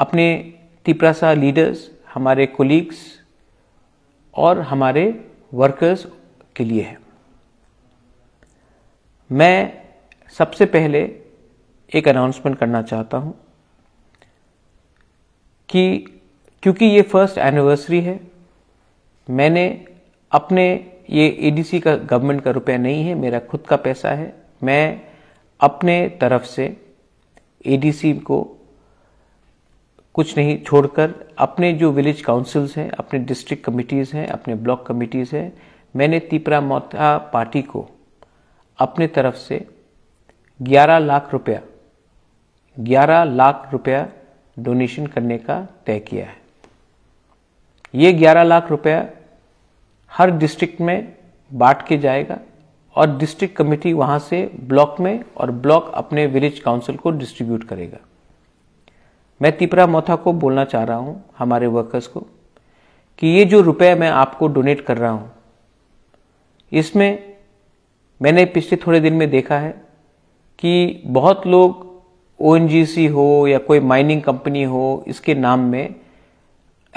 अपने तिपरासा लीडर्स हमारे कोलीग्स और हमारे वर्कर्स के लिए है मैं सबसे पहले एक अनाउंसमेंट करना चाहता हूं कि क्योंकि ये फर्स्ट एनिवर्सरी है मैंने अपने ये एडीसी का गवर्नमेंट का रुपया नहीं है मेरा खुद का पैसा है मैं अपने तरफ से एडीसी को कुछ नहीं छोड़कर अपने जो विलेज काउंसिल्स हैं अपने डिस्ट्रिक्ट कमिटीज़ हैं अपने ब्लॉक कमिटीज़ हैं मैंने तीपरा मोथा पार्टी को अपने तरफ से 11 लाख रुपया 11 लाख रुपया डोनेशन करने का तय किया है ये 11 लाख रुपया हर डिस्ट्रिक्ट में बांट के जाएगा और डिस्ट्रिक्ट कमेटी वहां से ब्लॉक में और ब्लॉक अपने विलेज काउंसिल को डिस्ट्रीब्यूट करेगा मैं तिपरा मोथा को बोलना चाह रहा हूँ हमारे वर्कर्स को कि ये जो रुपए मैं आपको डोनेट कर रहा हूँ इसमें मैंने पिछले थोड़े दिन में देखा है कि बहुत लोग ओ हो या कोई माइनिंग कंपनी हो इसके नाम में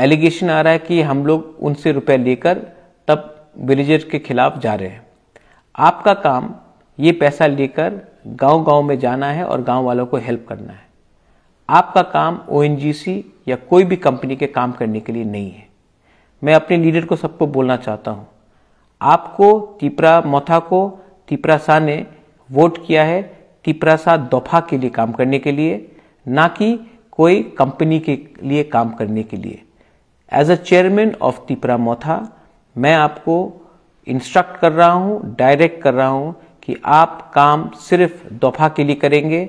एलिगेशन आ रहा है कि हम लोग उनसे रुपए लेकर तब विलेजर के खिलाफ जा रहे हैं आपका काम ये पैसा लेकर गांव-गांव में जाना है और गांव वालों को हेल्प करना है आपका काम ओ या कोई भी कंपनी के काम करने के लिए नहीं है मैं अपने लीडर को सबको बोलना चाहता हूँ आपको तिपरा मोथा को शाह ने वोट किया है तिपरा शाह दोफा के लिए काम करने के लिए ना कि कोई कंपनी के लिए काम करने के लिए as a chairman of Tipra Motha मैं आपको इंस्ट्रक्ट कर रहा हूँ डायरेक्ट कर रहा हूँ कि आप काम सिर्फ दोफा के लिए करेंगे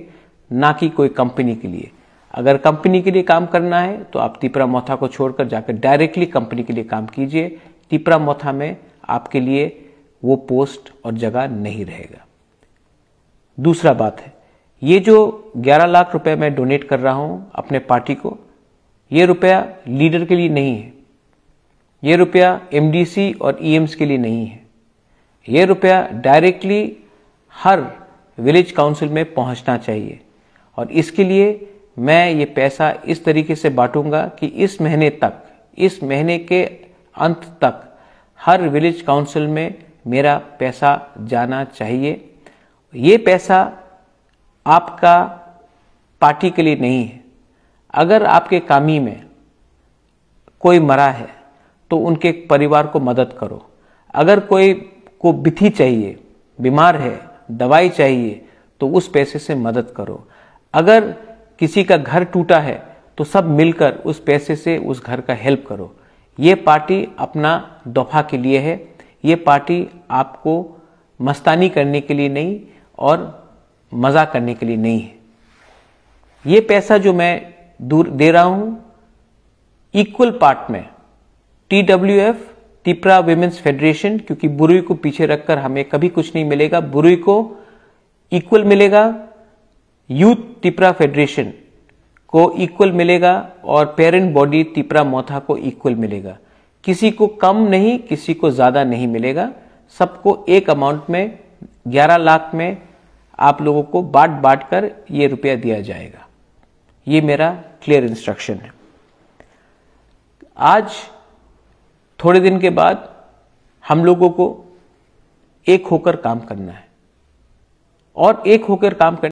ना कि कोई कंपनी के लिए अगर कंपनी के लिए काम करना है तो आप तिपरा मोथा को छोड़कर जाकर डायरेक्टली कंपनी के लिए काम कीजिए तिपरा मोथा में आपके लिए वो पोस्ट और जगह नहीं रहेगा दूसरा बात है ये जो 11 लाख रुपए मैं डोनेट कर रहा हूं अपने पार्टी को ये रुपया लीडर के लिए नहीं है ये रुपया एमडीसी और ईएम्स e के लिए नहीं है ये रुपया डायरेक्टली हर विलेज काउंसिल में पहुंचना चाहिए और इसके लिए मैं ये पैसा इस तरीके से बांटूंगा कि इस महीने तक इस महीने के अंत तक हर विलेज काउंसिल में मेरा पैसा जाना चाहिए ये पैसा आपका पार्टी के लिए नहीं है अगर आपके कामी में कोई मरा है तो उनके परिवार को मदद करो अगर कोई को बिथी चाहिए बीमार है दवाई चाहिए तो उस पैसे से मदद करो अगर किसी का घर टूटा है तो सब मिलकर उस पैसे से उस घर का हेल्प करो ये पार्टी अपना दफा के लिए है ये पार्टी आपको मस्तानी करने के लिए नहीं और मज़ा करने के लिए नहीं है ये पैसा जो मैं दूर दे रहा हूं इक्वल पार्ट में T W F Tipra Women's Federation क्योंकि बुरुई को पीछे रखकर हमें कभी कुछ नहीं मिलेगा बुरुई को इक्वल मिलेगा यूथ तिपरा फेडरेशन को इक्वल मिलेगा और पेरेंट बॉडी तिपरा मोथा को इक्वल मिलेगा किसी को कम नहीं किसी को ज़्यादा नहीं मिलेगा सबको एक अमाउंट में 11 लाख में आप लोगों को बांट बांट कर ये रुपया दिया जाएगा ये मेरा क्लियर इंस्ट्रक्शन है आज थोड़े दिन के बाद हम लोगों को एक होकर काम करना है और एक होकर काम करना